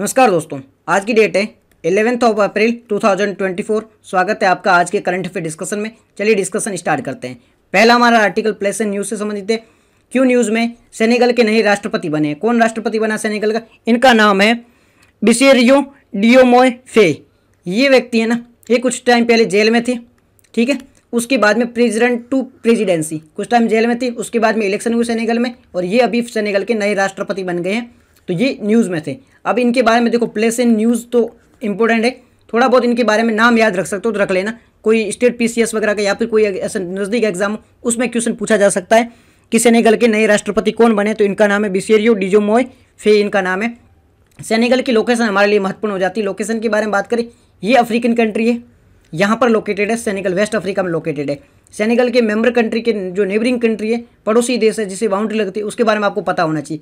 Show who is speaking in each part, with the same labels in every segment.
Speaker 1: नमस्कार दोस्तों आज की डेट है एलेवेंथ ऑफ अप्रैल 2024 स्वागत है आपका आज के करंट अफेयर डिस्कशन में चलिए डिस्कशन स्टार्ट करते हैं पहला हमारा आर्टिकल प्लेस एंड न्यूज़ से संबंधित है क्यों न्यूज़ में सेनेगल के नए राष्ट्रपति बने कौन राष्ट्रपति बना सेनेगल का इनका नाम है बिसेरियो डियोमोय फे ये व्यक्ति है ना ये कुछ टाइम पहले जेल में थे ठीक है उसके बाद में प्रेजिडेंट टू प्रेजिडेंसी कुछ टाइम जेल में थी उसके बाद में इलेक्शन हुए सेनेगल में और ये अभी सेनेगल के नए राष्ट्रपति बन गए हैं तो ये न्यूज़ में थे अब इनके बारे में देखो प्लेस इन न्यूज़ तो इंपॉर्टेंट है थोड़ा बहुत इनके बारे में नाम याद रख सकते हो तो रख लेना कोई स्टेट पीसीएस वगैरह का या फिर कोई ऐसा नज़दीक एग्जाम उसमें क्वेश्चन पूछा जा सकता है कि सेनेगल के नए राष्ट्रपति कौन बने तो इनका नाम है बिसेरियो मोय फे इनका नाम है सेनेगल की लोकेशन हमारे लिए महत्वपूर्ण हो जाती है लोकेशन के बारे में बात करें ये अफ्रीकन कंट्री है यहाँ पर लोकेटेड है सेनेगल वेस्ट अफ्रीका में लोकेटेड है सेनेगल के मेम्बर कंट्री के जो नेबरिंग कंट्री है पड़ोसी देश है जिसे बाउंड्री लगती है उसके बारे में आपको पता होना चाहिए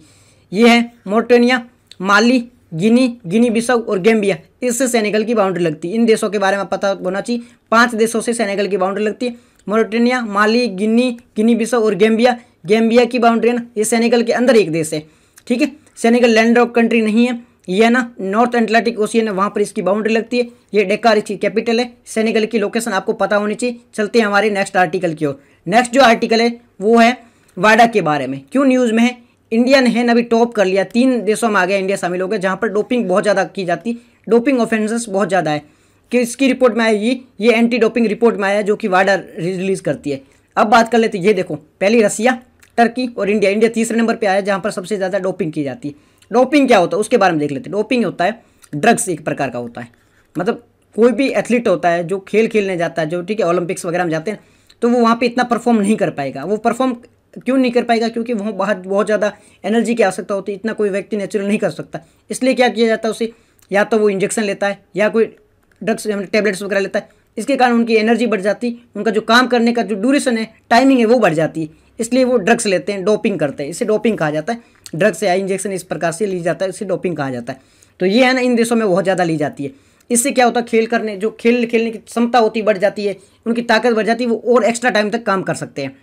Speaker 1: ये है मोटेनिया माली गिनी गिनी बिसव और गेम्बिया इससे सेनेगल की बाउंड्री लगती है इन देशों के बारे में पता होना चाहिए पांच देशों से सेनेगल की बाउंड्री लगती है मोरटेनिया माली गिनी गिनी बिसव और गेम्बिया गेम्बिया की बाउंड्री है ना ये सेनेगल के अंदर एक देश है ठीक है सेनेगल लैंड ऑफ कंट्री नहीं है ये ना नॉर्थ एटलांटिक ओशियन है वहाँ पर इसकी बाउंड्री लगती है ये डेकार इसकी कैपिटल है सेनेगल की लोकेशन आपको पता होनी चाहिए चलते हैं हमारे नेक्स्ट आर्टिकल की ओर नेक्स्ट जो आर्टिकल है वो है वाडा के बारे में क्यों न्यूज़ में है इंडिया ने है ना अभी टॉप कर लिया तीन देशों में आ गया इंडिया शामिल हो गया जहाँ पर डोपिंग बहुत ज़्यादा की जाती डोपिंग ऑफेंसेस बहुत ज़्यादा है कि इसकी रिपोर्ट में आएगी ये एंटी डोपिंग रिपोर्ट में आया जो कि वाडा रिलीज़ करती है अब बात कर लेते ये देखो पहली रसिया टर्की और इंडिया इंडिया तीसरे नंबर पर आया जहाँ पर सबसे ज़्यादा डोपिंग की जाती है डोपिंग क्या होता है उसके बारे में देख लेते हैं डोपिंग होता है ड्रग्स एक प्रकार का होता है मतलब कोई भी एथलीट होता है जो खेल खेलने जाता है जो ठीक है ओलंपिक्स वगैरह में जाते हैं तो वो वहाँ पे इतना परफॉर्म नहीं कर पाएगा वो परफॉर्म क्यों नहीं कर पाएगा क्योंकि वहाँ बाहर बहुत ज़्यादा एनर्जी की आवश्यकता होती है इतना कोई व्यक्ति नेचुरल नहीं कर सकता इसलिए क्या किया जाता है उसे या तो वो इंजेक्शन लेता है या कोई ड्रग्स टेबलेट्स वगैरह लेता है इसके कारण उनकी एनर्जी बढ़ जाती उनका जो काम करने का जो ड्यूरेशन है टाइमिंग है वो बढ़ जाती है इसलिए वो ड्रग्स लेते हैं डोपिंग करते हैं इसे डोपिंग कहा जाता है ड्रग्स या इंजेक्शन इस प्रकार से ली जाता है इसे डोपिंग कहा जाता है तो ये है ना इन देशों में बहुत ज़्यादा ली जाती है इससे क्या होता है खेल करने जो खेल खेलने की क्षमता होती बढ़ जाती है उनकी ताकत बढ़ जाती है वो और एक्स्ट्रा टाइम तक काम कर सकते हैं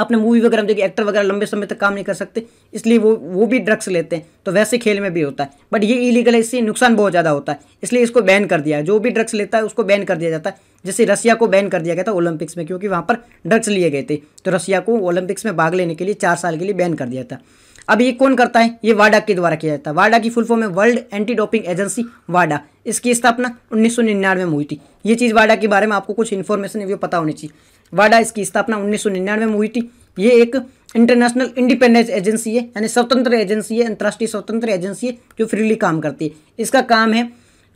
Speaker 1: आपने मूवी वगैरह में देखिए एक्टर वगैरह लंबे समय तक काम नहीं कर सकते इसलिए वो वो भी ड्रग्स लेते हैं तो वैसे खेल में भी होता है बट ये इलीगल है इससे नुकसान बहुत ज़्यादा होता है इसलिए इसको बैन कर दिया है जो भी ड्रग्स लेता है उसको बैन कर दिया जाता है जैसे रसिया को बैन कर दिया गया था ओलंपिक्स में क्योंकि वहाँ पर ड्रग्स लिए गए थे तो रसिया को ओलंपिक्स में भाग लेने के लिए चार साल के लिए बैन कर दिया था अब ये कौन करता है ये वाडा के द्वारा किया जाता है वाडा की फुल फॉर्म है वर्ल्ड एंटी डोपिंग एजेंसी वाडा इसकी स्थापना उन्नीस में हुई थी ये चीज़ वाडा के बारे में आपको कुछ इन्फॉर्मेशन भी पता होनी चाहिए वाडा इसकी स्थापना उन्नीस में हुई थी ये एक इंटरनेशनल इंडिपेंडेंस एजेंसी है यानी स्वतंत्र एजेंसी है अंतर्राष्ट्रीय स्वतंत्र एजेंसी है जो फ्रीली काम करती है इसका काम है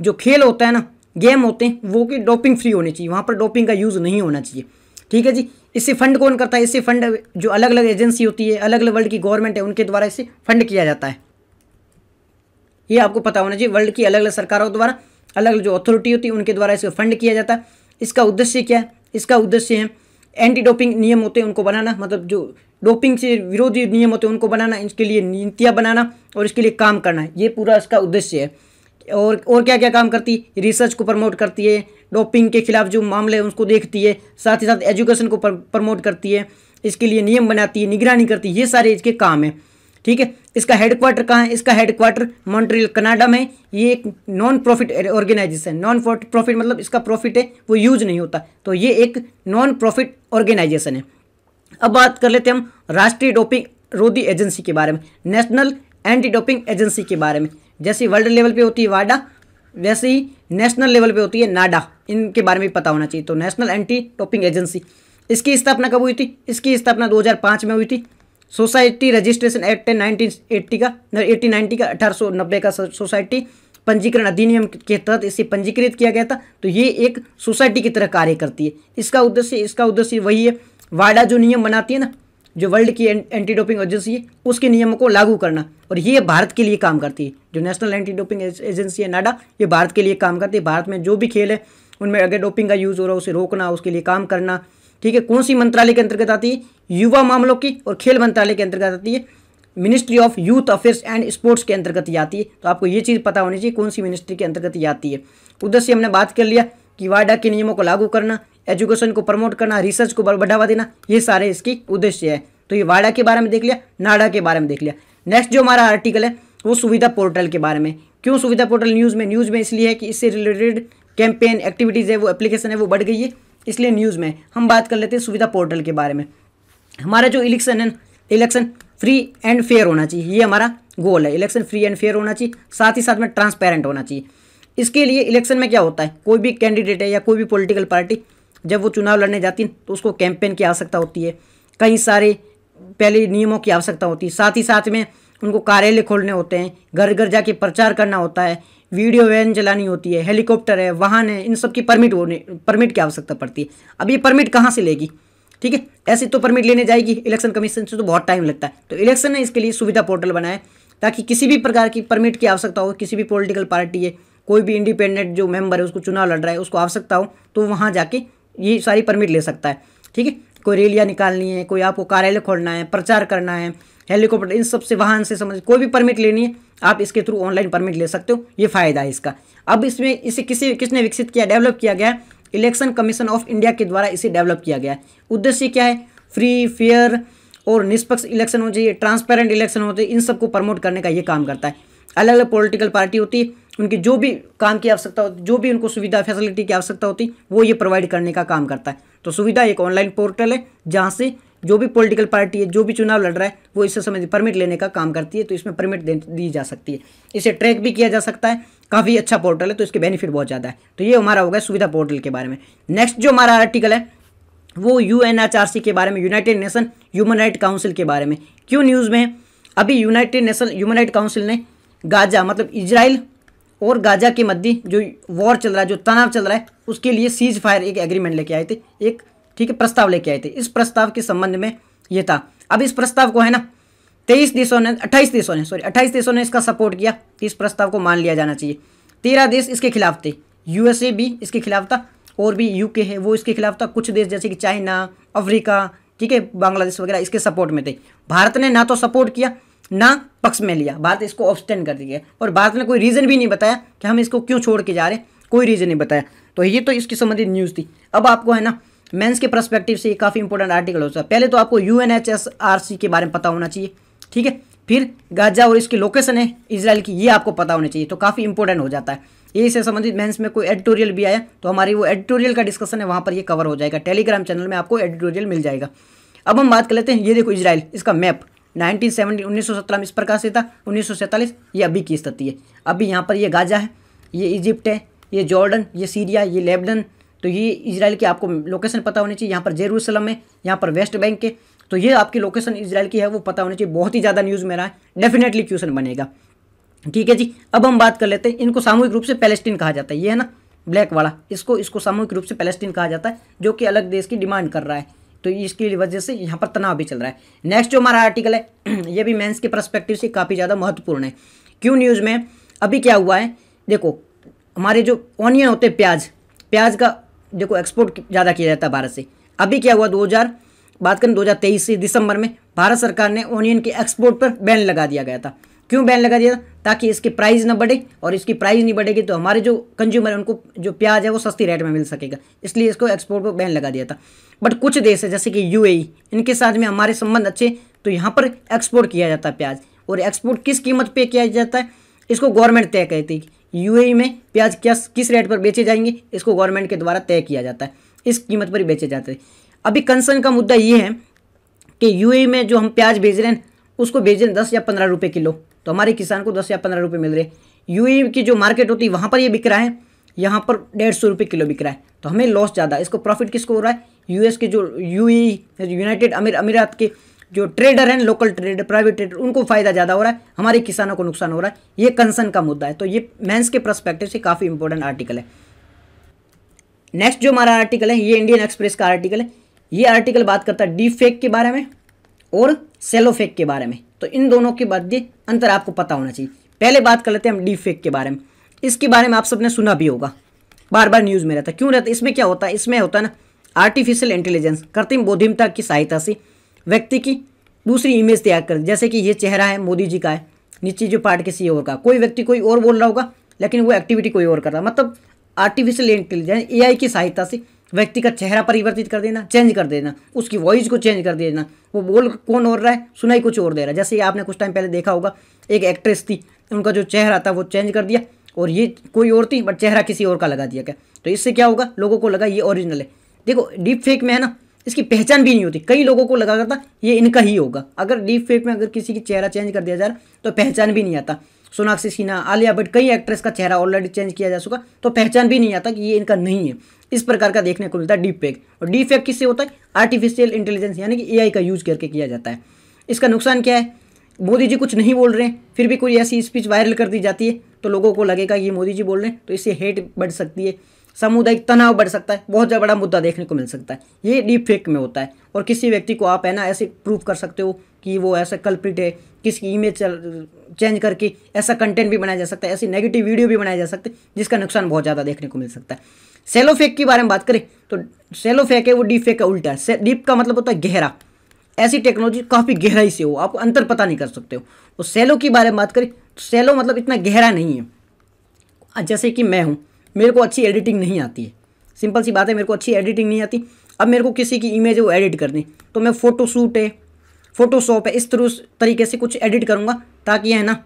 Speaker 1: जो खेल होता है ना गेम होते हैं वो कि डोपिंग फ्री होनी चाहिए वहाँ पर डोपिंग का यूज़ नहीं होना चाहिए ठीक है जी इससे फंड कौन करता है इससे फंड जो अलग अलग एजेंसी होती है अलग अलग वर्ल्ड की गवर्नमेंट है उनके द्वारा इसे फंड किया जाता है ये आपको पता होना चाहिए वर्ल्ड की अलग अलग सरकारों द्वारा अलग अलग जो अथॉरिटी होती है उनके द्वारा इसे फंड किया जाता है इसका उद्देश्य क्या है इसका उद्देश्य है एंटी डोपिंग नियम होते हैं उनको बनाना मतलब जो डोपिंग से विरोधी नियम होते हैं उनको बनाना इसके लिए नीतियाँ बनाना और इसके लिए काम करना ये पूरा इसका उद्देश्य है और और क्या क्या काम करती है रिसर्च को प्रमोट करती है डोपिंग के खिलाफ जो मामले हैं उसको देखती है साथ ही साथ एजुकेशन को प्रमोट करती है इसके लिए नियम बनाती है निगरानी करती है ये सारे इसके काम हैं ठीक है इसका हेडक्वार्टर कहाँ है इसका हेडक्वार्टर मॉन्ट्रियल कनाडा में ये एक non profit organisation non profit मतलब इसका प्रॉफिट है वो यूज नहीं होता तो ये एक नॉन प्रॉफिट ऑर्गेनाइजेशन है अब बात कर लेते हैं हम राष्ट्रीय डोपिंग रोधी एजेंसी के बारे में नेशनल एंटी डोपिंग एजेंसी के बारे में जैसे वर्ल्ड लेवल पर होती है वाडा वैसे ही नेशनल लेवल पर होती है नाडा इनके बारे में पता होना चाहिए तो नेशनल एंटी डोपिंग एजेंसी इसकी स्थापना कब हुई थी इसकी स्थापना 2005 में हुई थी सोसाइटी रजिस्ट्रेशन एक्ट है नाइनटीन एट्टी का एट्टी नाइन्टी का अठारह सौ नब्बे का सोसाइटी पंजीकरण अधिनियम के तहत इसे पंजीकृत किया गया था तो ये एक सोसाइटी की तरह कार्य करती है इसका उद्देश्य इसका उद्देश्य वही है वाडा जो नियम बनाती है ना जो वर्ल्ड की एंटी डोपिंग एजेंसी है उसके नियमों को लागू करना और ये भारत के लिए काम करती है जो नेशनल एंटी डोपिंग एजेंसी है नाडा ये भारत के लिए काम करती है भारत में जो भी खेल है उनमें अगर डोपिंग का यूज़ हो रहा है उसे रोकना उसके लिए काम करना ठीक है कौन सी मंत्रालय के अंतर्गत आती है युवा मामलों की और खेल मंत्रालय के अंतर्गत आती है Ministry of Youth Affairs and Sports के अंतर्गत ये आती है तो आपको ये चीज़ पता होनी चाहिए कौन सी मिनिस्ट्री के अंतर्गत ये आती है उधर से हमने बात कर लिया कि वाडा के नियमों को लागू करना एजुकेशन को प्रमोट करना रिसर्च को बढ़ावा देना ये सारे इसकी उद्देश्य है तो ये वाडा के बारे में देख लिया नाडा के बारे में देख लिया नेक्स्ट जो हमारा आर्टिकल है वो सुविधा पोर्टल के बारे में क्यों सुविधा पोर्टल न्यूज़ में न्यूज़ में इसलिए है कि इससे रिलेटेड कैंपेन एक्टिविटीज़ है वो एप्लीकेशन है वो बढ़ गई है इसलिए न्यूज़ में हम बात कर लेते हैं सुविधा पोर्टल के बारे में हमारा जो इलेक्शन है इलेक्शन फ्री एंड फेयर होना चाहिए ये हमारा गोल है इलेक्शन फ्री एंड फेयर होना चाहिए साथ ही साथ में ट्रांसपेरेंट होना चाहिए इसके लिए इलेक्शन में क्या होता है कोई भी कैंडिडेट है या कोई भी पॉलिटिकल पार्टी जब वो चुनाव लड़ने जाती है तो उसको कैंपेन की आवश्यकता होती है कई सारे पहले नियमों की आवश्यकता होती है साथ ही साथ में उनको कार्यालय खोलने होते हैं घर घर जाके प्रचार करना होता है वीडियो वैन चलानी होती है हेलीकॉप्टर है वाहन है इन सब की परमिट होने परमिट की आवश्यकता पड़ती है अब ये परमिट कहाँ से लेगी ठीक है ऐसे तो परमिट लेने जाएगी इलेक्शन कमीशन से तो बहुत टाइम लगता है तो इलेक्शन ने इसके लिए सुविधा पोर्टल बनाया ताकि किसी भी प्रकार की परमिट की आवश्यकता हो किसी भी पोलिटिकल पार्टी है कोई भी इंडिपेंडेंट जो मेम्बर है उसको चुनाव लड़ रहा है उसको आवश्यकता हो तो वहाँ जाके ये सारी परमिट ले सकता है ठीक है कोई रैलियाँ निकालनी है कोई आपको कार्यालय खोलना है प्रचार करना है हेलीकॉप्टर इन सबसे वाहन से समझ कोई भी परमिट लेनी है आप इसके थ्रू ऑनलाइन परमिट ले सकते हो ये फ़ायदा है इसका अब इसमें इसे किसी किसने विकसित किया डेवलप किया गया इलेक्शन कमीशन ऑफ इंडिया के द्वारा इसे डेवलप किया गया है उद्देश्य क्या है फ्री फेयर और निष्पक्ष इलेक्शन हो चाहिए ट्रांसपेरेंट इलेक्शन होते इन सबको प्रमोट करने का ये काम करता है अलग अलग पॉलिटिकल पार्टी होती है उनकी जो भी काम की आवश्यकता होती जो भी उनको सुविधा फैसिलिटी की आवश्यकता होती वो ये प्रोवाइड करने का काम करता है तो सुविधा एक ऑनलाइन पोर्टल है जहाँ से जो भी पॉलिटिकल पार्टी है जो भी चुनाव लड़ रहा है वो इससे संबंधित परमिट लेने का काम करती है तो इसमें परमिट दी जा सकती है इसे ट्रैक भी किया जा सकता है काफ़ी अच्छा पोर्टल है तो इसके बेनिफिट बहुत ज़्यादा है तो ये हमारा होगा सुविधा पोर्टल के बारे में नेक्स्ट जो हमारा आर्टिकल है वो यू के बारे में united nation human right council के बारे में क्यों न्यूज़ में अभी united nation human right council ने गाजा मतलब इजराइल और गाजा के मध्य जो वॉर चल रहा है जो तनाव चल रहा है उसके लिए सीज फायर एक एग्रीमेंट लेके आए थे एक ठीक है प्रस्ताव लेके आए थे इस प्रस्ताव के संबंध में ये था अब इस प्रस्ताव को है ना तेईस देशों ने अट्ठाईस देशों ने सॉरी अट्ठाईस देशों ने इसका सपोर्ट किया इस प्रस्ताव को मान लिया जाना चाहिए तेरह देश इसके खिलाफ थे यूएसए भी इसके खिलाफ था और भी यूके है वो इसके खिलाफ था कुछ देश जैसे कि चाइना अफ्रीका ठीक है बांग्लादेश वगैरह इसके सपोर्ट में थे भारत ने ना तो सपोर्ट किया ना पक्ष में लिया भारत इसको ऑब्सटेंड कर दिया और भारत ने कोई रीज़न भी नहीं बताया कि हम इसको क्यों छोड़ के जा रहे हैं कोई रीज़न नहीं बताया तो ये तो इसकी संबंधित न्यूज़ थी अब आपको है ना मेंस के परस्पेक्टिव से ये काफ़ी इंपॉर्टेंट आर्टिकल हो सकता है पहले तो आपको यू के बारे में पता होना चाहिए ठीक है फिर गाजा और इसकी लोकेशन है इसराइल की ये आपको पता होनी चाहिए तो काफ़ी इंपॉर्टेंट हो जाता है ये इससे संबंधित मेंस में कोई एडिटोरियल भी आया तो हमारी वो एडिटोरियल का डिस्कशन है वहाँ पर ये कवर हो जाएगा टेलीग्राम चैनल में आपको एडिटोरियल मिल जाएगा अब हम बात कर लेते हैं ये देखो इसराइल इसका मैप नाइनटीन सेवेंटी उन्नीस में इस प्रकार से था उन्नीस ये अभी की स्थिति है अभी यहाँ पर ये गाजा है ये इजिप्ट है ये जॉर्डन ये सीरिया ये लेबनन तो ये इसराइल की आपको लोकेशन पता होनी चाहिए यहाँ पर जेरूसलम है यहाँ पर वेस्ट बैंक है तो ये आपकी लोकेशन इसराइल की है वो पता होनी चाहिए बहुत ही ज़्यादा न्यूज़ में रहा है डेफिनेटली क्वेश्चन बनेगा ठीक है जी अब हम बात कर लेते हैं इनको सामूहिक रूप से पैलेस्टीन कहा जाता है ये है ना ब्लैक वाला इसको इसको सामूहिक रूप से पैलेस्टीन कहा जाता है जो कि अलग देश की डिमांड कर रहा है तो इसकी वजह से यहाँ पर तनाव भी चल रहा है नेक्स्ट जो हमारा आर्टिकल है ये भी मेंस के परस्पेक्टिव से काफ़ी ज़्यादा महत्वपूर्ण है क्यों न्यूज़ में अभी क्या हुआ है देखो हमारे जो ऑनियन होते हैं प्याज प्याज का देखो एक्सपोर्ट ज़्यादा किया जाता है भारत से अभी क्या हुआ दो बात करें दो से दिसंबर में भारत सरकार ने ऑनियन के एक्सपोर्ट पर बैन लगा दिया गया था क्यों बैन लगा दिया ताकि इसकी प्राइस ना बढ़े और इसकी प्राइस नहीं बढ़ेगी तो हमारे जो कंज्यूमर है उनको जो प्याज है वो सस्ती रेट में मिल सकेगा इसलिए इसको एक्सपोर्ट पर बैन लगा दिया था बट कुछ देश है जैसे कि यू e, इनके साथ में हमारे संबंध अच्छे तो यहाँ पर एक्सपोर्ट किया जाता है प्याज और एक्सपोर्ट किस कीमत पर किया जाता है इसको गवर्नमेंट तय करती है यू e में प्याज क्या किस रेट पर बेचे जाएंगे इसको गवर्नमेंट के द्वारा तय किया जाता है इस कीमत पर ही बेचे जाते हैं अभी कंसर्न का मुद्दा ये है कि यू e में जो हम प्याज भेज रहे हैं उसको भेज रहे हैं दस या पंद्रह रुपये किलो तो हमारे किसान को दस या पंद्रह रुपये मिल रहे यू की जो मार्केट होती है वहाँ पर ये बिक रहा है यहाँ पर डेढ़ सौ रुपये किलो बिक रहा है तो हमें लॉस ज़्यादा है इसको प्रॉफिट किसको हो रहा है यूएस के जो यू यूनाइटेड अमीर अमीरात के जो ट्रेडर हैं लोकल ट्रेडर प्राइवेट ट्रेडर उनको फ़ायदा ज़्यादा हो रहा है हमारे किसानों को नुकसान हो रहा है ये कंसर्न का मुद्दा है तो ये मैंस के प्रस्पेक्टिव से काफ़ी इंपॉर्टेंट आर्टिकल है नेक्स्ट जो हमारा आर्टिकल है ये इंडियन एक्सप्रेस का आर्टिकल है ये आर्टिकल बात करता है डी फेक के बारे में और सेलोफेक के बारे में तो इन दोनों के बाद अंतर आपको पता होना चाहिए पहले बात कर लेते हैं हम डी फेक के बारे में इसके बारे में आप सबने सुना भी होगा बार बार न्यूज़ में रहता क्यों रहता इसमें क्या होता है इसमें होता है ना आर्टिफिशियल इंटेलिजेंस कृत्रिम बोधिमता की सहायता से व्यक्ति की दूसरी इमेज तैयार कर जैसे कि ये चेहरा है मोदी जी का है नीचे जो पार्ट के सी और का कोई व्यक्ति कोई और बोल रहा होगा लेकिन वो एक्टिविटी कोई और कर रहा मतलब आर्टिफिशियल इंटेलिजेंस एआई की सहायता से व्यक्ति का चेहरा परिवर्तित कर देना चेंज कर देना उसकी वॉइस को चेंज कर देना वो बोल कौन और रहा है सुनाई कुछ और दे रहा है जैसे आपने कुछ टाइम पहले देखा होगा एक एक्ट्रेस थी उनका जो चेहरा था वो चेंज कर दिया और ये कोई और थी बट चेहरा किसी और का लगा दिया क्या तो इससे क्या होगा लोगों को लगा ये ओरिजिनल है देखो डीप फेक में है ना इसकी पहचान भी नहीं होती कई लोगों को लगा करता ये इनका ही होगा अगर डीप फेक में अगर किसी की चेहरा चेंज कर दिया जा रहा तो पहचान भी नहीं आता सोनाक्षी सिन्हा आलिया भट्ट कई एक्ट्रेस का चेहरा ऑलरेडी चेंज किया जा चुका तो पहचान भी नहीं आता कि ये इनका नहीं है इस प्रकार का देखने को मिलता है डीप फेक और डीप फेक किससे होता है आर्टिफिशियल इंटेलिजेंस यानी कि एआई का यूज करके किया जाता है इसका नुकसान क्या है मोदी जी कुछ नहीं बोल रहे हैं फिर भी कोई ऐसी स्पीच वायरल कर दी जाती है तो लोगों को लगेगा कि मोदी जी बोल रहे हैं तो इससे हेट बढ़ सकती है सामुदायिक तनाव बढ़ सकता है बहुत ज़्यादा बड़ा मुद्दा देखने को मिल सकता है ये डीप फेक में होता है और किसी व्यक्ति को आप है ना ऐसे प्रूव कर सकते हो कि वो ऐसा कल्प्रिट है किसकी इमेज चेंज करके ऐसा कंटेंट भी बनाया जा सकता है ऐसी नेगेटिव वीडियो भी बनाया जा सकते हैं जिसका नुकसान बहुत ज़्यादा देखने को मिल सकता है सेलो फेक के बारे में बात करें तो सेलो फेक है वो डीप फेक का उल्टा है डीप का मतलब होता है गहरा ऐसी टेक्नोलॉजी काफ़ी गहराई से हो आप अंतर पता नहीं कर सकते हो और सेलो तो के बारे में बात करें तो सेलो मतलब इतना गहरा नहीं है जैसे कि मैं हूँ मेरे को अच्छी एडिटिंग नहीं आती है सिंपल सी बात है मेरे को अच्छी एडिटिंग नहीं आती अब मेरे को किसी की इमेज वो एडिट करनी तो मैं फ़ोटोशूट है फ़ोटोशॉप है इस तरह तरीके से कुछ एडिट करूँगा ताकि है ना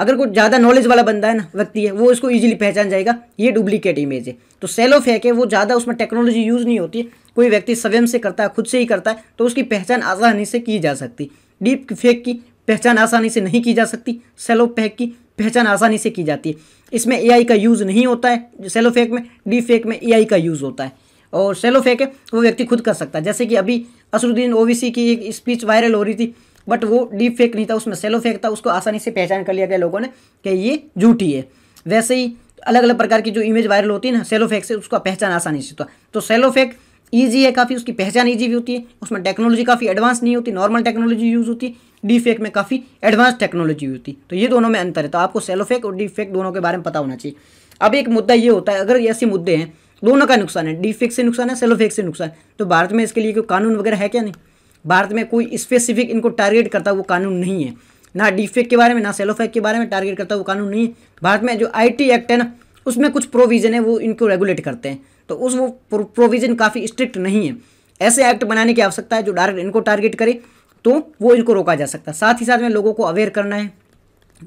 Speaker 1: अगर कोई ज़्यादा नॉलेज वाला बंदा है ना व्यक्ति है वो इसको ईजिली पहचान जाएगा ये डुप्लीकेट इमेज है तो सेलो फेक है वो ज़्यादा उसमें टेक्नोलॉजी यूज़ नहीं होती कोई व्यक्ति स्वयं से करता है खुद से ही करता है तो उसकी पहचान आसानी से की जा सकती डीप फेक की पहचान आसानी से नहीं की जा सकती सेलो फेक की पहचान आसानी से की जाती है इसमें एआई का यूज़ नहीं होता है सेलो फेक में डी फेक में एआई का यूज़ होता है और सेलो फेक है वो व्यक्ति खुद कर सकता है जैसे कि अभी असरुद्दीन ओवीसी की एक स्पीच वायरल हो रही थी बट वो डीप फेक नहीं था उसमें सेलो फेक था उसको आसानी से पहचान कर लिया गया लोगों ने कि ये झूठी है वैसे ही अलग अलग प्रकार की जो इमेज वायरल होती है ना सेलो फेक से उसका पहचान आसानी से होता तो सेलो फेक ईजी है काफ़ी उसकी पहचान ईजी भी होती है उसमें टेक्नोलॉजी काफ़ी एडवांस नहीं होती नॉर्मल टेक्नोलॉजी यूज़ होती है डी फेक में काफ़ी एडवांस टेक्नोलॉजी होती तो ये दोनों में अंतर है तो आपको सेलो फेक और डी फेक दोनों के बारे में पता होना चाहिए अब एक मुद्दा ये होता है अगर ऐसे मुद्दे हैं दोनों का नुकसान है डी फेक से नुकसान है सेलो फेक से नुकसान तो भारत में इसके लिए कोई कानून वगैरह है क्या नहीं भारत में कोई स्पेसिफिक इनको टारगेट करता वो कानून नहीं है ना डीफेक के बारे में ना सेलो के बारे में टारगेट करता वो कानून नहीं है भारत में जो आईटी एक्ट है ना उसमें कुछ प्रोविज़न है वो इनको रेगुलेट करते हैं तो उस वो प्रोविज़न काफ़ी स्ट्रिक्ट नहीं है ऐसे एक्ट बनाने की आवश्यकता है जो डायरेक्ट इनको टारगेट करे तो वो इनको रोका जा सकता है साथ ही साथ में लोगों को अवेयर करना है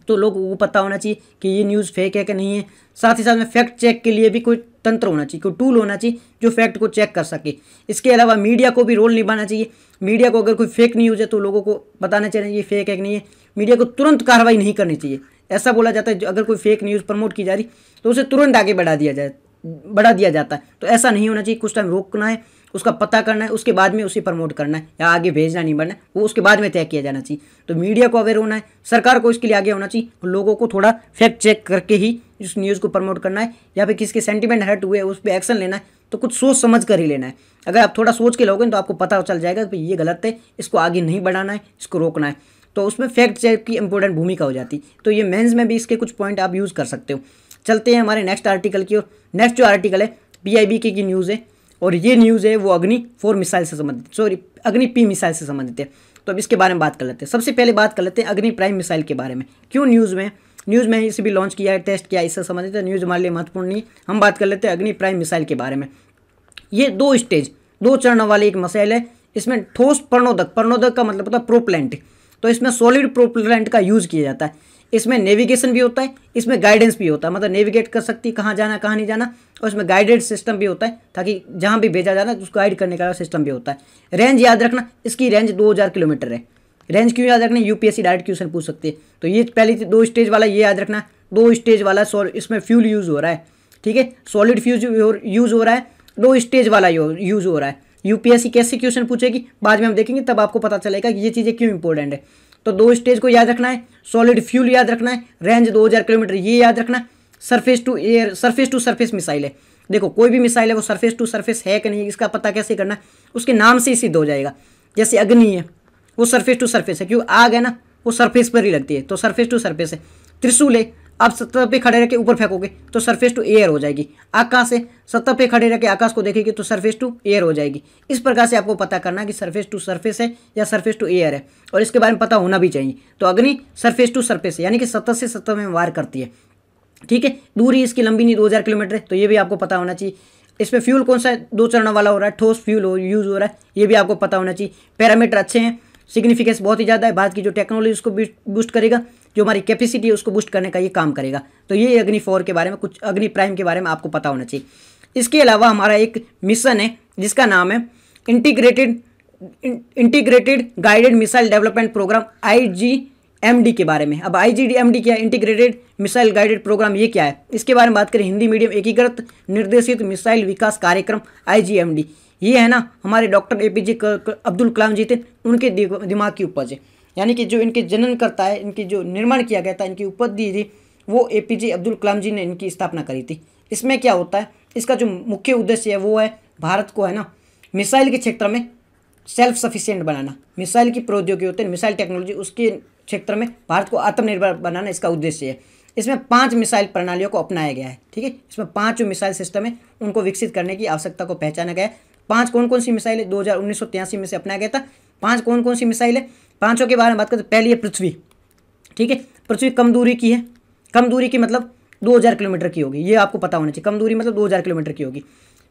Speaker 1: तो लोगों को पता होना चाहिए कि ये न्यूज़ फेक है कि नहीं है साथ ही साथ में फैक्ट चेक के लिए भी कोई तंत्र होना चाहिए कोई टूल होना चाहिए जो फैक्ट को चेक कर सके इसके अलावा मीडिया को भी रोल निभाना चाहिए मीडिया को अगर कोई फेक न्यूज़ है तो लोगों को बताना चाहिए ये फेक है कि नहीं है मीडिया को तुरंत कार्रवाई नहीं करनी चाहिए ऐसा बोला जाता है अगर कोई फेक न्यूज़ प्रमोट की जा रही तो उसे तुरंत आगे बढ़ा दिया जाए बढ़ा दिया जाता है तो ऐसा नहीं होना चाहिए कुछ टाइम रोकना है उसका पता करना है उसके बाद में उसे प्रमोट करना है या आगे भेजना नहीं बनना वो उसके बाद में तय किया जाना चाहिए तो मीडिया को अवेयर होना है सरकार को इसके लिए आगे होना चाहिए और लोगों को थोड़ा फैक्ट चेक करके ही उस न्यूज़ को प्रमोट करना है या फिर किसके सेंटिमेंट हर्ट हुए उस पर एक्शन लेना है तो कुछ सोच समझ कर ही लेना है अगर आप थोड़ा सोच के लोगे तो आपको पता चल जाएगा कि ये गलत है इसको आगे नहीं बढ़ाना है इसको रोकना है तो उसमें फैक्ट चेक की इंपॉर्टेंट भूमिका हो जाती तो ये मेंस में भी इसके कुछ पॉइंट आप यूज़ कर सकते हो चलते हैं हमारे नेक्स्ट आर्टिकल की और नेक्स्ट जो आर्टिकल है आई की, की न्यूज़ है और ये न्यूज़ है वो अग्नि फोर मिसाइल से संबंधित सॉरी अग्नि पी मिसाइल से संबंधित है तो अब इसके बारे में बात कर लेते हैं सबसे पहले बात कर लेते हैं अग्नि प्राइम मिसाइल के बारे में क्यों न्यूज़ में न्यूज़ में इसे भी लॉन्च किया है टेस्ट किया इससे संबंधित है न्यूज़ हमारे लिए महत्वपूर्ण नहीं हम बात कर लेते हैं अग्नि प्राइम मिसाइल के बारे में ये दो स्टेज दो चरणों वाली एक मिसाइल है इसमें ठोस पर्णोदक पर्णोदक का मतलब होता है प्रोपलेंट तो इसमें सॉलिड प्रोपलेंट का यूज़ किया जाता है इसमें नेविगेशन भी होता है इसमें गाइडेंस भी होता है मतलब नेविगेट कर सकती है कहाँ जाना कहाँ नहीं जाना और उसमें गाइडेड सिस्टम भी होता है ताकि जहाँ भी भेजा जाना है उसको गाइड करने का सिस्टम भी होता है रेंज याद रखना इसकी रेंज दो किलोमीटर है रेंज क्यों याद रखना यूपीएससी डायरेक्ट क्वेश्चन पूछ सकती है तो ये पहली दो स्टेज वाला ये याद रखना दो स्टेज वाला सॉ इसमें फ्यूल यूज़ हो रहा है ठीक है सॉलिड फ्यूज यूज़ हो रहा है दो स्टेज वाला यूज़ हो रहा है यूपीएससी कैसे क्वेश्चन पूछेगी बाद में हम देखेंगे तब आपको पता चलेगा कि ये चीज़ें क्यों इंपॉर्टेंट है तो दो स्टेज को याद रखना है सॉलिड फ्यूल याद रखना है रेंज 2000 किलोमीटर ये याद रखना है surface to air surface to surface missile है देखो कोई भी मिसाइल है वो सरफेस टू सरफेस है कि नहीं इसका पता कैसे करना है उसके नाम से ही सिद्ध हो जाएगा जैसे अग्नि है वो सरफेस टू सरफेस है क्योंकि आग है ना वो सरफेस पर ही लगती है तो सरफेस टू सरफेस है त्रिशूल है आप सतह पे खड़े रहकर ऊपर फेंकोगे तो सरफेस टू एयर हो जाएगी आकाश है सतह पे खड़े रहकर आकाश को देखेगी तो सरफेस टू एयर हो जाएगी इस प्रकार से आपको पता करना कि सरफेस टू सरफेस है या सरफेस टू एयर है और इसके बारे में पता होना भी चाहिए तो अग्नि सरफेस टू सरफेस यानी कि सतह से सतह में वार करती है ठीक है दूरी इसकी लंबी नहीं दो हज़ार किलोमीटर है तो ये भी आपको पता होना चाहिए इसमें फ्यूल कौन सा दो चरणों वाला हो रहा है ठोस फ्यूल हो यूज़ हो रहा है ये भी आपको पता होना चाहिए पैरामीटर अच्छे हैं सिग्निफिकेंस बहुत ही ज़्यादा है भारत की जो टेक्नोलॉजी उसको बूस्ट करेगा जो हमारी कैपेसिटी है उसको बूस्ट करने का ये काम करेगा तो ये अग्नि फोर के बारे में कुछ अग्नि प्राइम के बारे में आपको पता होना चाहिए इसके अलावा हमारा एक मिशन है जिसका नाम है integrated integrated guided missile development program I G MD के बारे में अब आईजीडी एमडी क्या है इंटीग्रेटेड मिसाइल गाइडेड प्रोग्राम ये क्या है इसके बारे में बात करें हिंदी मीडियम एकीकृत निर्देशित मिसाइल विकास कार्यक्रम आईजीएमडी ये है ना हमारे doctor A P J Abdul Kalam ji थे उनके दिमाग की उपज है यानी कि जो इनके जनन करता है इनकी जो निर्माण किया गया था इनकी उपलब्धि थी वो ए पी जे अब्दुल कलाम जी ने इनकी स्थापना करी थी इसमें क्या होता है इसका जो मुख्य उद्देश्य है वो है भारत को है ना मिसाइल के क्षेत्र में सेल्फ सफिशियंट बनाना मिसाइल की प्रौद्योगिकी होती है मिसाइल टेक्नोलॉजी उसके क्षेत्र में भारत को आत्मनिर्भर बनाना इसका उद्देश्य है इसमें पांच मिसाइल प्रणालियों को अपनाया गया है ठीक है इसमें पांच जो मिसाइल सिस्टम है उनको विकसित करने की आवश्यकता को पहचाना गया है पांच कौन कौन सी मिसाइल है दो में से अपनाया गया था पांच कौन कौन सी मिसाइल है पांचों के बारे में बात करते पहली है पृथ्वी ठीक है पृथ्वी कम दूरी की है कम दूरी की मतलब 2000 किलोमीटर की होगी ये आपको पता होना चाहिए कम दूरी मतलब 2000 किलोमीटर की होगी